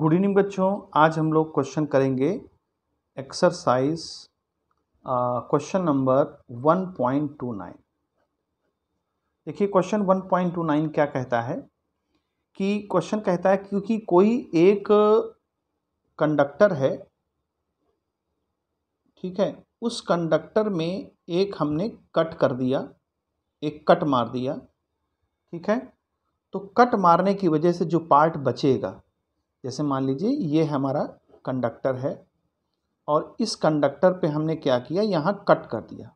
good evening बच्चों आज हम लोग क्वेश्चन करेंगे एक्सरसाइज क्वेश्चन नंबर 1.29 देखिए क्वेश्चन 1.29 क्या कहता है कि क्वेश्चन कहता है क्योंकि कोई एक कंडक्टर है ठीक है उस कंडक्टर में एक हमने कट कर दिया एक कट मार दिया ठीक है तो कट मारने की वजह से जो पार्ट बचेगा जैसे मान लीजिए ये हमारा कंडक्टर है और इस कंडक्टर पे हमने क्या किया यहाँ कट कर दिया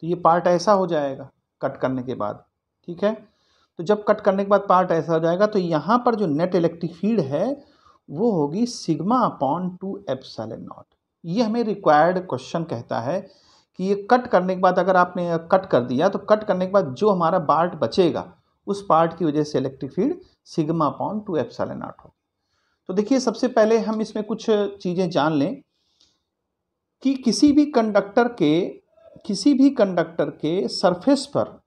तो ये पार्ट ऐसा हो जाएगा कट करने के बाद ठीक है तो जब कट करने के बाद पार्ट ऐसा हो जाएगा तो यहाँ पर जो नेट इलेक्ट्रिक फील्ड है वो होगी sigma upon two epsilon nought ये हमें रिक्वायर्ड क्वेश्चन कहता है कि ये कट करने के बाद अगर आपने कट कर दिया तो कट करने के बाद जो हमारा पार्ट बचेगा उस पार्ट की वजह से electric field sigma upon two epsilon nought होगी तो देखिए सबसे पहले हम इसमें कुछ चीज़ें जान लें कि किसी भी कंडक्टर के किसी भी कंडक्टर के सरफेस पर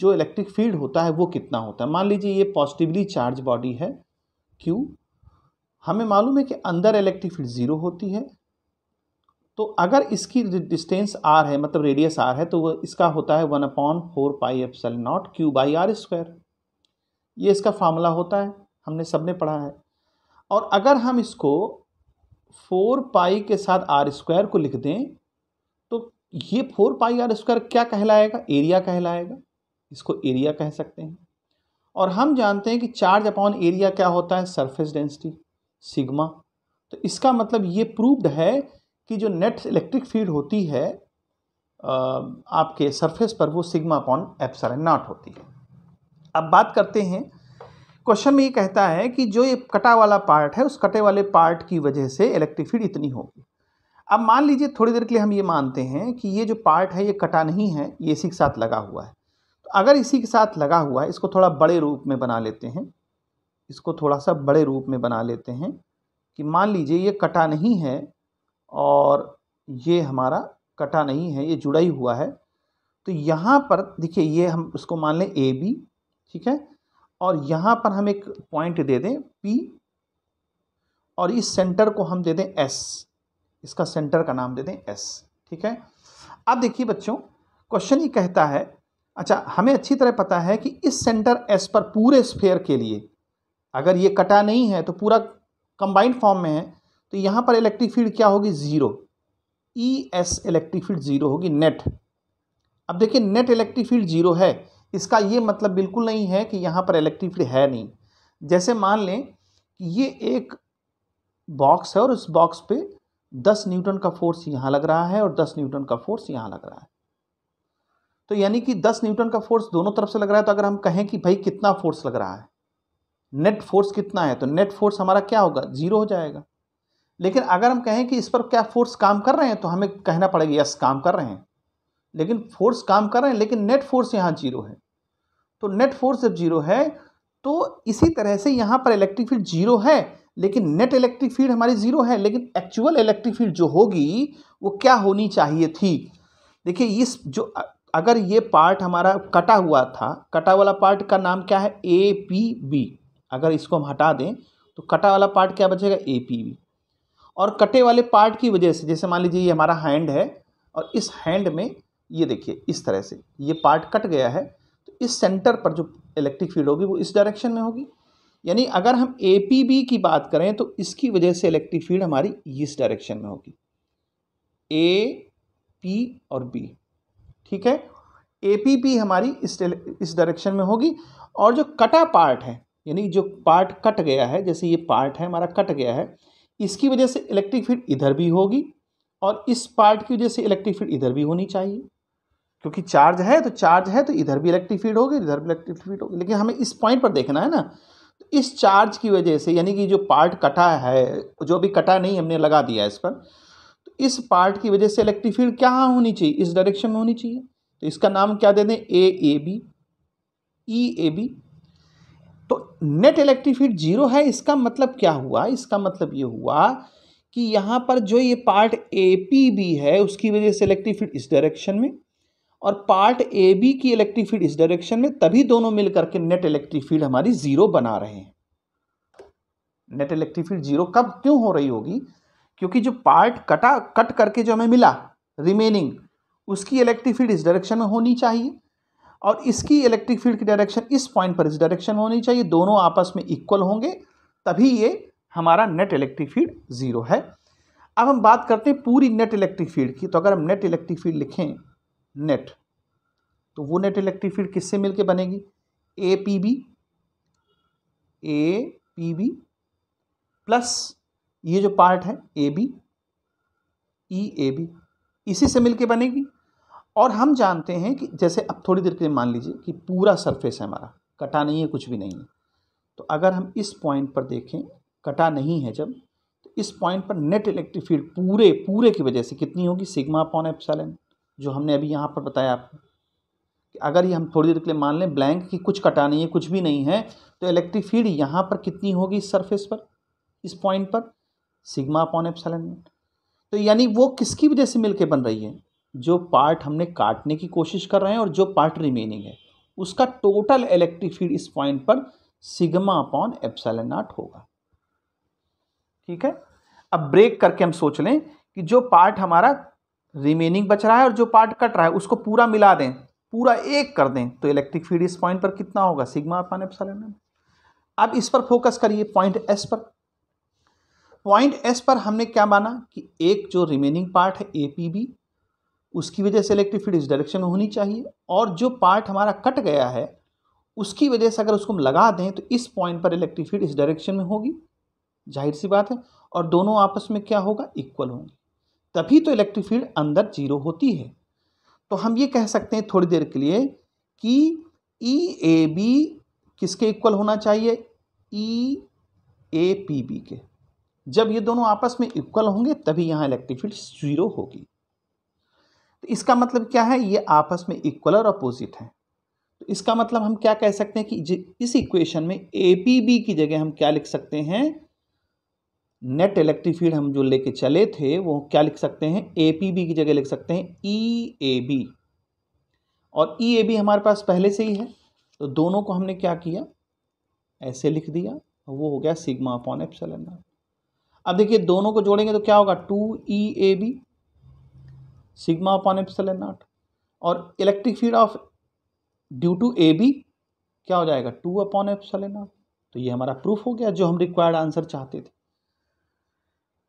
जो इलेक्ट्रिक फील्ड होता है वो कितना होता है मान लीजिए ये पॉजिटिवली चार्ज बॉडी है क्यों हमें मालूम है कि अंदर इलेक्ट्रिक फील्ड ज़ीरो होती है तो अगर इसकी डिस्टेंस आर है मतलब रेडियस आर है तो वह इसका होता है one upon four pi epsilon nought Q by R square ये इसका फार्मूला होता है हमने सब ने पढ़ा है और अगर हम इसको फोर पाई के साथ आर स्क्वायर को लिख दें तो ये फोर पाई आर स्क्वायर क्या कहलाएगा एरिया कहलाएगा इसको एरिया कह सकते हैं और हम जानते हैं कि चार्ज अपॉन एरिया क्या होता है सरफेस डेंसिटी सिग्मा तो इसका मतलब ये प्रूव्ड है कि जो नेट इलेक्ट्रिक फील्ड होती है आपके सरफेस पर वो सिग्मा अपॉन एप्सर नॉट होती है अब बात करते हैं क्वेश्चन में ये कहता है कि जो ये कटा वाला पार्ट है उस कटे वाले पार्ट की वजह से इलेक्ट्रिक फील्ड इतनी होगी अब मान लीजिए थोड़ी देर के लिए हम ये मानते हैं कि ये जो पार्ट है ये कटा नहीं है ये इसी के साथ लगा हुआ है तो अगर इसी के साथ लगा हुआ है इसको थोड़ा बड़े रूप में बना लेते हैं इसको थोड़ा सा बड़े रूप में बना लेते हैं कि मान लीजिए ये कटा नहीं है और ये हमारा कटा नहीं है ये जुड़ा ही हुआ है तो यहाँ पर देखिए ये हम उसको मान लें ए बी ठीक है और यहां पर हम एक पॉइंट दे दें पी और इस सेंटर को हम दे दें एस इसका सेंटर का नाम दे दें एस ठीक है अब देखिए बच्चों क्वेश्चन ये कहता है अच्छा हमें अच्छी तरह पता है कि इस सेंटर एस पर पूरे स्फेयर के लिए अगर ये कटा नहीं है तो पूरा कंबाइंड फॉर्म में है तो यहाँ पर इलेक्ट्रिक फील्ड क्या होगी zero E S electric field zero होगी नेट अब देखिए नेट इलेक्ट्रिक फील्ड ज़ीरो है इसका ये मतलब बिल्कुल नहीं है कि यहाँ पर इलेक्ट्रिक फील्ड है नहीं जैसे मान लें कि ये एक बॉक्स है और इस बॉक्स पे 10 न्यूटन का फोर्स यहाँ लग रहा है और 10 न्यूटन का फोर्स यहाँ लग रहा है तो यानी कि 10 न्यूटन का फोर्स दोनों तरफ से लग रहा है तो अगर हम कहें कि भाई कितना फोर्स लग रहा है नेट फोर्स कितना है तो नेट फोर्स हमारा क्या होगा जीरो हो जाएगा लेकिन अगर हम कहें कि इस पर क्या फोर्स काम कर रहे हैं तो हमें कहना पड़ेगा यस काम कर रहे हैं लेकिन फोर्स काम कर रहे हैं लेकिन नेट फोर्स यहाँ जीरो है तो नेट फोर्स जब जीरो है तो इसी तरह से यहाँ पर इलेक्ट्रिक फील्ड जीरो है लेकिन नेट इलेक्ट्रिक फील्ड हमारी जीरो है लेकिन एक्चुअल इलेक्ट्रिक फील्ड जो होगी वो क्या होनी चाहिए थी देखिए इस जो अगर ये पार्ट हमारा कटा हुआ था कटा वाला पार्ट का नाम क्या है ए पी बी अगर इसको हम हटा दें तो कटा वाला पार्ट क्या बचेगा ए पी बी और कटे वाले पार्ट की वजह से जैसे मान लीजिए ये हमारा हैंड है और इस हैंड में ये देखिए इस तरह से ये पार्ट कट गया है तो इस सेंटर पर जो इलेक्ट्रिक फील्ड होगी वो इस डायरेक्शन में होगी यानी अगर हम ए पी बी की बात करें तो इसकी वजह से इलेक्ट्रिक फील्ड हमारी इस डायरेक्शन में होगी ए पी और बी ठीक है ए पी पी हमारी इस इस डायरेक्शन में होगी और जो कटा पार्ट है यानी जो पार्ट कट गया है जैसे ये पार्ट है हमारा कट गया है इसकी वजह से इलेक्ट्रिक फील्ड इधर भी होगी और इस पार्ट की वजह से इलेक्ट्रिक फील्ड इधर भी होनी चाहिए क्योंकि चार्ज है तो चार्ज है तो इधर भी इलेक्ट्रिक फील्ड होगी इधर भी इलेक्ट्रिक फील्ड होगी लेकिन हमें इस पॉइंट पर देखना है ना तो इस चार्ज की वजह से यानी कि जो पार्ट कटा है जो भी कटा नहीं हमने लगा दिया है इस पर तो इस पार्ट की वजह से इलेक्ट्रिक फील्ड क्या होनी चाहिए इस डायरेक्शन में होनी चाहिए तो इसका नाम क्या दे दें A A B E A B तो नेट इलेक्ट्रिक फील्ड जीरो है इसका मतलब क्या हुआ इसका मतलब ये हुआ कि यहाँ पर जो ये पार्ट ए पी बी है उसकी वजह से इलेक्ट्रिक फील्ड इस डायरेक्शन में और पार्ट ए बी की इलेक्ट्रिक फील्ड इस डायरेक्शन में तभी दोनों मिलकर के नेट इलेक्ट्रिक फील्ड हमारी जीरो बना रहे हैं नेट इलेक्ट्रिक फील्ड जीरो कब क्यों हो रही होगी क्योंकि जो पार्ट कटा कट करके जो हमें मिला रिमेनिंग उसकी इलेक्ट्रिक फील्ड इस डायरेक्शन में होनी चाहिए और इसकी इलेक्ट्रिक फील्ड की डायरेक्शन इस पॉइंट पर इस डायरेक्शन होनी चाहिए दोनों आपस में इक्वल होंगे तभी ये हमारा नेट इलेक्ट्रिक फील्ड जीरो है अब हम बात करते हैं पूरी नेट इलेक्ट्रिक फील्ड की तो अगर हम नेट इलेक्ट्रिक फील्ड लिखें नेट तो वो नेट इलेक्ट्रिक फील्ड किससे मिलके बनेगी A P B A P B plus ये जो पार्ट है ए बी ई ए बी इसी से मिलके बनेगी और हम जानते हैं कि जैसे अब थोड़ी देर के लिए मान लीजिए कि पूरा सरफेस है हमारा कटा नहीं है कुछ भी नहीं है तो अगर हम इस पॉइंट पर देखें कटा नहीं है जब तो इस पॉइंट पर नेट इलेक्ट्रिक फील्ड पूरे पूरे की वजह से कितनी होगी सिग्मा अपॉन एप्सलन जो हमने अभी यहाँ पर बताया आपको अगर ये हम थोड़ी देर के लिए मान लें ब्लैंक कि कुछ कटा नहीं है कुछ भी नहीं है तो इलेक्ट्रिक फील्ड यहाँ पर कितनी होगी इस सरफेस पर इस पॉइंट पर सिग्मा अपॉन एप्सलन तो यानी वो किसकी वजह से मिलके बन रही है जो पार्ट हमने काटने की कोशिश कर रहे हैं और जो पार्ट रिमेनिंग है उसका टोटल इलेक्ट्रिक फील्ड इस पॉइंट पर सिग्मा अपॉन एप्सलन नॉट होगा ठीक है अब ब्रेक करके हम सोच लें कि जो पार्ट हमारा रिमेनिंग बच रहा है और जो पार्ट कट रहा है उसको पूरा मिला दें पूरा एक कर दें तो इलेक्ट्रिक फील्ड इस पॉइंट पर कितना होगा सिग्मा अपान एप्सिलॉन अब इस पर फोकस करिए पॉइंट एस पर पॉइंट एस पर हमने क्या माना कि एक जो रिमेनिंग पार्ट है ए पी बी उसकी वजह से इलेक्ट्रिक फील्ड इस डायरेक्शन में होनी चाहिए और जो पार्ट हमारा कट गया है उसकी वजह से अगर उसको हम लगा दें तो इस पॉइंट पर इलेक्ट्रिक फील्ड इस डायरेक्शन में होगी जाहिर सी बात है और दोनों आपस में क्या होगा इक्वल होंगे तभी तो इलेक्ट्रिक फील्ड अंदर जीरो होती है तो हम ये कह सकते हैं थोड़ी देर के लिए कि ई ए बी किसके इक्वल होना चाहिए ई ए पी बी के जब ये दोनों आपस में इक्वल होंगे तभी यहाँ इलेक्ट्रिक फील्ड जीरो होगी तो इसका मतलब क्या है ये आपस में इक्वल और अपोजिट हैं तो इसका मतलब हम क्या कह सकते हैं कि इस इक्वेशन में ए पी बी की जगह हम क्या लिख सकते हैं नेट इलेक्ट्रिक फील्ड हम जो लेके चले थे वो क्या लिख सकते हैं ए पी बी की जगह लिख सकते हैं ई ए बी और ई ए बी हमारे पास पहले से ही है तो दोनों को हमने क्या किया ऐसे लिख दिया वो हो गया सिग्मा अपॉन एप्सलन नॉट अब देखिए दोनों को जोड़ेंगे तो क्या होगा two E A B sigma upon epsilon nought और electric field of due to A B क्या हो जाएगा टू अपॉन एप्सलन नॉट तो ये हमारा प्रूफ हो गया जो हम रिक्वायर्ड आंसर चाहते थे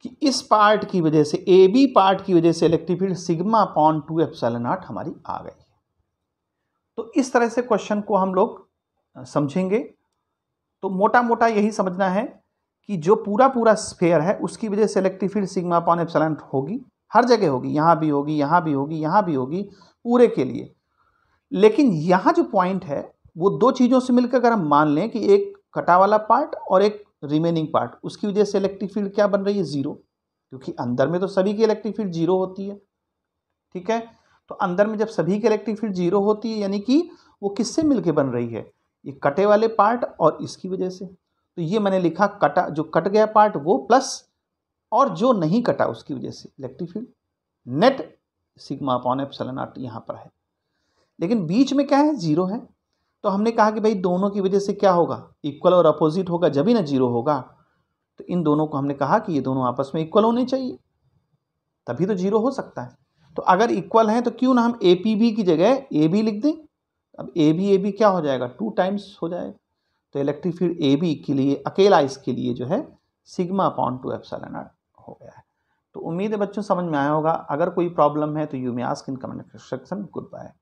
कि इस पार्ट की वजह से ए बी पार्ट की वजह से electric field sigma upon two epsilon आठ हमारी आ गई तो इस तरह से क्वेश्चन को हम लोग समझेंगे तो मोटा मोटा यही समझना है कि जो पूरा पूरा स्फेयर है उसकी वजह से electric field sigma upon epsilon होगी हर जगह होगी यहाँ भी होगी यहाँ भी होगी यहाँ भी होगी पूरे के लिए लेकिन यहाँ जो पॉइंट है वो दो चीज़ों से मिलकर अगर हम मान लें कि एक कटा वाला पार्ट और एक रिमेनिंग पार्ट उसकी वजह से इलेक्ट्रिक फील्ड क्या बन रही है ज़ीरो क्योंकि अंदर में तो सभी की इलेक्ट्रिक फील्ड जीरो होती है ठीक है तो अंदर में जब सभी की इलेक्ट्रिक फील्ड जीरो होती है यानी कि वो किससे मिलके बन रही है ये कटे वाले पार्ट और इसकी वजह से तो ये मैंने लिखा कटा जो कट गया पार्ट वो प्लस और जो नहीं कटा उसकी वजह से electric field net sigma upon epsilon naught यहाँ पर है लेकिन बीच में क्या है ज़ीरो है तो हमने कहा कि भाई दोनों की वजह से क्या होगा इक्वल और अपोजिट होगा जब ही ना जीरो होगा तो इन दोनों को हमने कहा कि ये दोनों आपस में इक्वल होने चाहिए तभी तो जीरो हो सकता है तो अगर इक्वल है तो क्यों ना हम ए पी बी की जगह ए बी लिख दें अब ए बी ए बी क्या हो जाएगा टू टाइम्स हो जाएगा तो इलेक्ट्रिक फील्ड ए बी के लिए अकेला इसके लिए जो है सिग्मा अपॉन टू एप्सलन हो गया है तो उम्मीद है बच्चों समझ में आया होगा अगर कोई प्रॉब्लम है तो you may ask in comment section good bye